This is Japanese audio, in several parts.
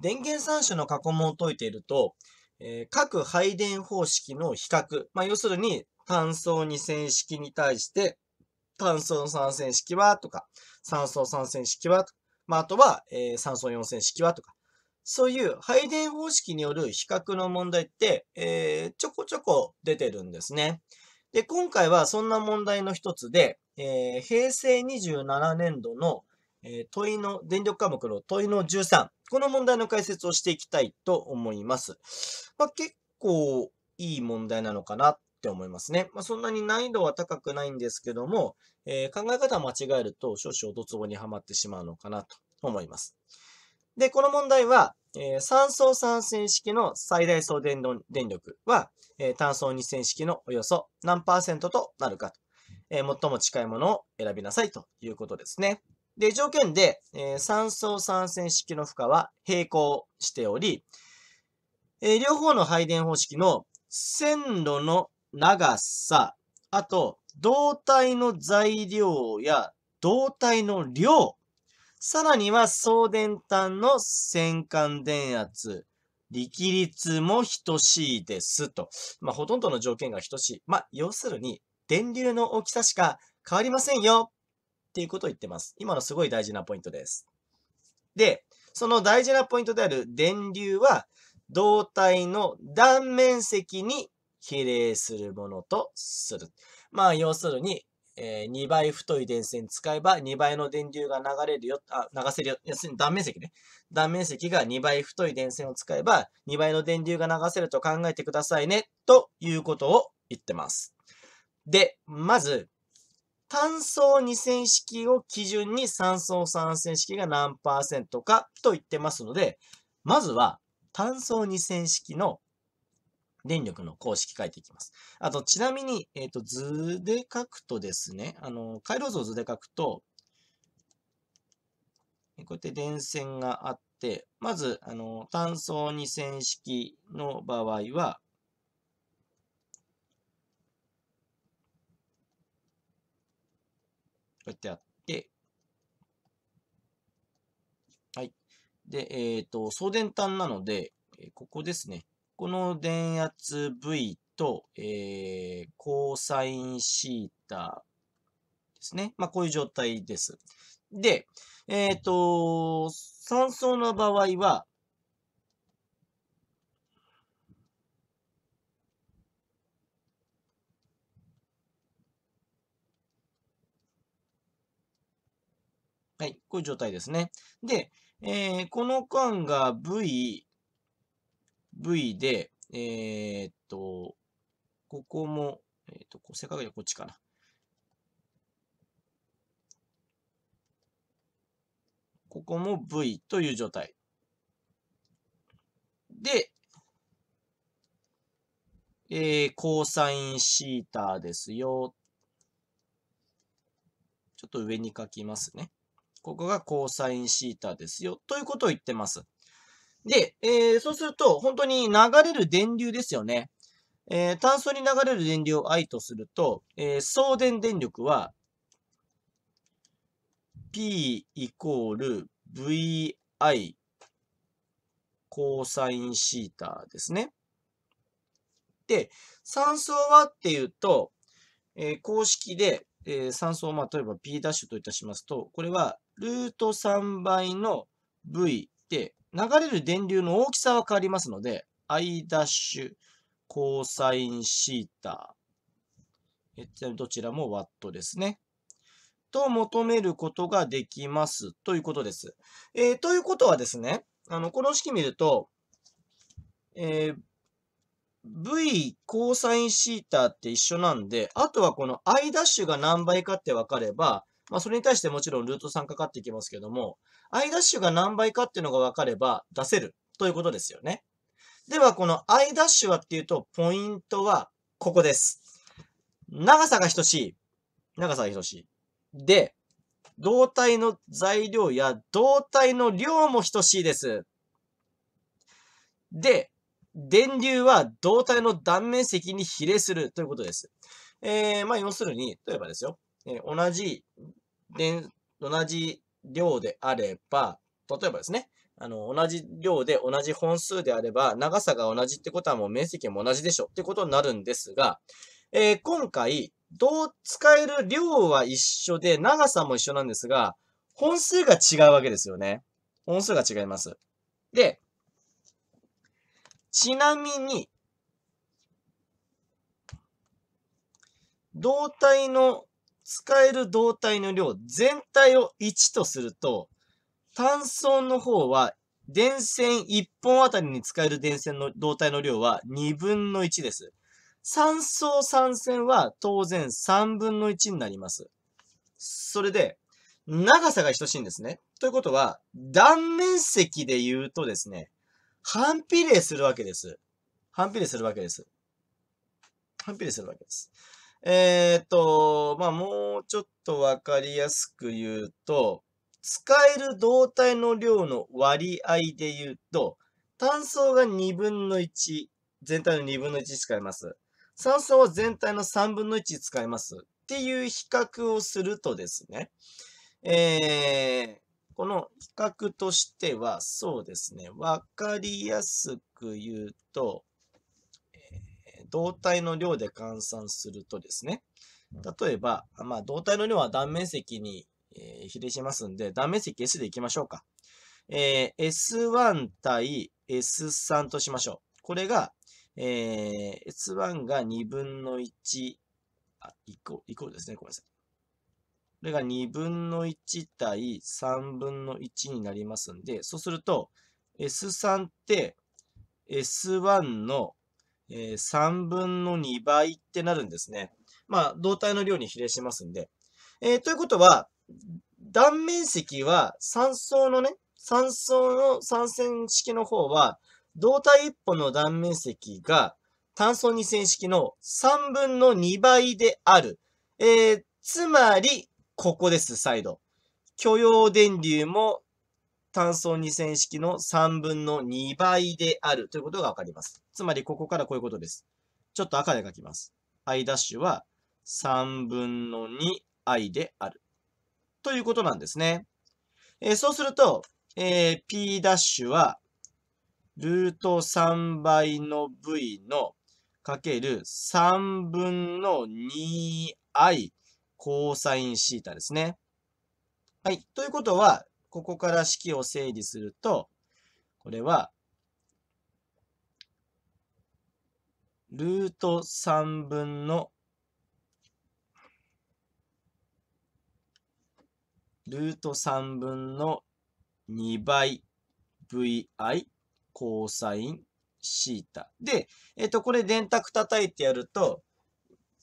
電源3種の過去問を解いていると、えー、各配電方式の比較、まあ、要するに単素二線式に対して、単素三線式はとか、酸素三線式はとか、まあ、あとは、えー、酸素四線式はとか、そういう配電方式による比較の問題って、えー、ちょこちょこ出てるんですね。で、今回はそんな問題の一つで、えー、平成27年度のえ問いの、電力科目の問いの13。この問題の解説をしていきたいと思います。まあ、結構いい問題なのかなって思いますね。まあ、そんなに難易度は高くないんですけども、えー、考え方を間違えると少々ドツボにはまってしまうのかなと思います。で、この問題は、えー、酸素酸性式の最大送電電力は、えー、炭素二線式のおよそ何パーセントとなるかと、えー、最も近いものを選びなさいということですね。で、条件で、えー、三層三線式の負荷は平行しており、えー、両方の配電方式の線路の長さ、あと、胴体の材料や胴体の量、さらには送電端の線間電圧、力率も等しいですと。まあ、ほとんどの条件が等しい。まあ、要するに、電流の大きさしか変わりませんよっていうことを言ってます。今のすごい大事なポイントです。で、その大事なポイントである電流は、胴体の断面積に比例するものとする。まあ、要するに、えー、2倍太い電線使えば2倍の電流が流れるよ、あ、流せるよ。要するに断面積ね。断面積が2倍太い電線を使えば2倍の電流が流せると考えてくださいね。ということを言ってます。で、まず、単層二線式を基準に三層三線式が何パーセントかと言ってますので、まずは単層二線式の電力の公式書いていきます。あと、ちなみに、えっ、ー、と、図で書くとですね、あの、回路図を図で書くと、こうやって電線があって、まず、あの、単層二線式の場合は、こうやってやって、はい。で、えっ、ー、と、送電端なので、ここですね。この電圧 V と、えー、コーサインシータですね。まあ、こういう状態です。で、えっ、ー、と、3層の場合は、はい、こういう状態ですね。で、えー、この間が V、V で、えー、っと、ここも、えー、っと、せっかくでこっちかな。ここも V という状態。で、えー、コーサインシータですよ。ちょっと上に書きますね。ここがコーサインシータですよ。ということを言ってます。で、えー、そうすると、本当に流れる電流ですよね。えー、炭素に流れる電流を I とすると、えー、送電電力は P イコール VI コーサインシータですね。で、酸素はっていうと、えー、公式で、えー、酸素を、まあ、例えば P' といたしますと、これはルート3倍の V で、流れる電流の大きさは変わりますので、I' コーサインシータ。どちらもワットですね。と求めることができますということです。えー、ということはですね、あの、この式見ると、えー、V コーサインシータって一緒なんで、あとはこの I' が何倍かって分かれば、まあ、それに対してもちろんルート3かかっていきますけども、i' が何倍かっていうのが分かれば出せるということですよね。では、この i' はっていうと、ポイントはここです。長さが等しい。長さが等しい。で、胴体の材料や胴体の量も等しいです。で、電流は胴体の断面積に比例するということです。えー、まあ要するに、例えばですよ、え同じ同じ量であれば、例えばですね、あの、同じ量で同じ本数であれば、長さが同じってことはもう面積も同じでしょってことになるんですが、えー、今回、どう使える量は一緒で、長さも一緒なんですが、本数が違うわけですよね。本数が違います。で、ちなみに、動体の使える動体の量全体を1とすると、単層の方は電線1本あたりに使える電線の動体の量は2分の1です。三層3線は当然3分の1になります。それで、長さが等しいんですね。ということは、断面積で言うとですね、反比例するわけです。反比例するわけです。反比例するわけです。えー、っと、まあ、もうちょっとわかりやすく言うと、使える動体の量の割合で言うと、炭素が2分の1、全体の2分の1使います。酸素は全体の3分の1使いますっていう比較をするとですね、えー、この比較としては、そうですね、わかりやすく言うと、胴体の量で換算するとですね、例えば、まあ、胴体の量は断面積に、えー、比例しますんで、断面積 S でいきましょうか。えー、S1 対 S3 としましょう。これが、えー、S1 が2分の1、あ、イコイコールですね。ごめんなさい。これが2分の1対3分の1になりますんで、そうすると、S3 って S1 のえー、3分の2倍ってなるんですね。まあ、胴体の量に比例しますんで。えー、ということは、断面積は3層のね、3層の3線式の方は、胴体1本の断面積が単層2線式の3分の2倍である。えー、つまり、ここです、再度。許容電流も単層2線式の3分の2倍であるということがわかります。つまりここからこういうことです。ちょっと赤で書きます。i' は3分の 2i である。ということなんですね。えー、そうすると、えー、p' はルート3倍の v のかける3分の 2i コーサインシータですね。はい。ということは、ここから式を整理すると、これはルート3分のルート3分の2倍 VI コーサインシータ。で、えっ、と、これ電卓叩いてやると、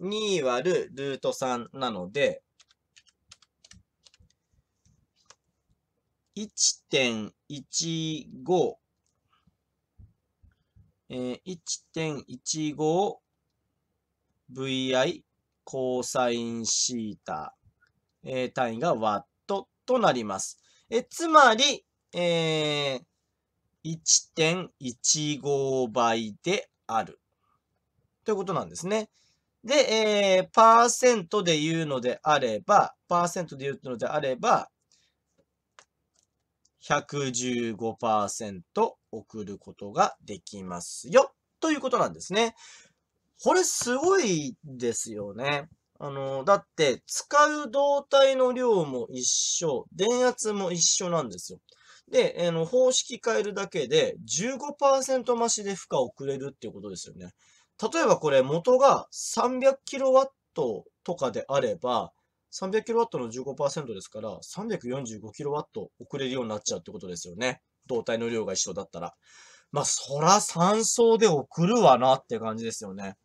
2割るルート3なので、1.15え 1.15vi コサインシータ、え単位がワットとなります。えつまり、えー、1.15倍である。ということなんですね。で、えー、パーセントで言うのであれば、パーセントで言うのであれば、115%。送ることができますよ。ということなんですね。これすごいですよね。あの、だって使う動体の量も一緒、電圧も一緒なんですよ。で、あの方式変えるだけで15%増しで負荷をくれるっていうことですよね。例えばこれ元が 300kW とかであれば、300kW の15%ですから、345kW 遅れるようになっちゃうってことですよね。胴体の量が一緒だったら。まあ、そら3層で送るわなって感じですよね。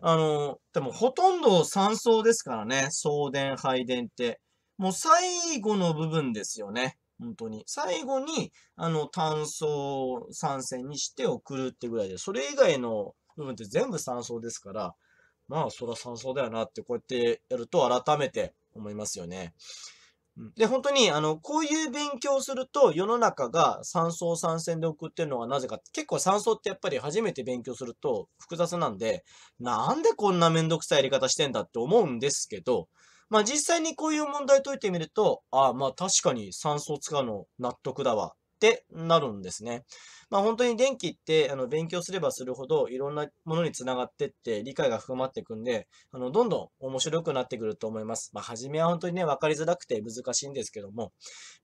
あの、でもほとんど3層ですからね。送電、配電って。もう最後の部分ですよね。本当に。最後に、あの、単素3線にして送るってぐらいで、それ以外の部分って全部3層ですから、まあ、そら3層だよなって、こうやってやると改めて思いますよね。で、本当に、あの、こういう勉強すると、世の中が三層三線で送ってるのはなぜか、結構三層ってやっぱり初めて勉強すると複雑なんで、なんでこんなめんどくさいやり方してんだって思うんですけど、まあ実際にこういう問題解いてみると、ああ、まあ確かに三層使うの納得だわってなるんですね。まあ本当に電気ってあの勉強すればするほどいろんなものにつながってって理解が深まっていくんで、あのどんどん面白くなってくると思います。まあ初めは本当にね、分かりづらくて難しいんですけども、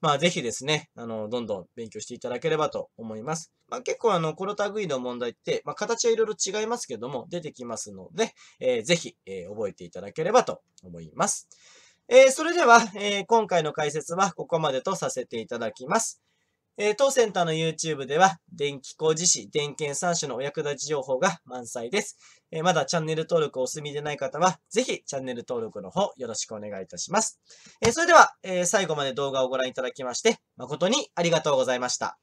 まあぜひですね、あのどんどん勉強していただければと思います。まあ結構あのこのタグイの問題って、まあ形はいろいろ違いますけども出てきますので、えぜひ、え覚えていただければと思います。えー、それでは、えー、今回の解説はここまでとさせていただきます。えー、当センターの YouTube では、電気工事士、電検3種のお役立ち情報が満載です。えー、まだチャンネル登録お済みでない方は、ぜひチャンネル登録の方よろしくお願いいたします。えー、それでは、え最後まで動画をご覧いただきまして、誠にありがとうございました。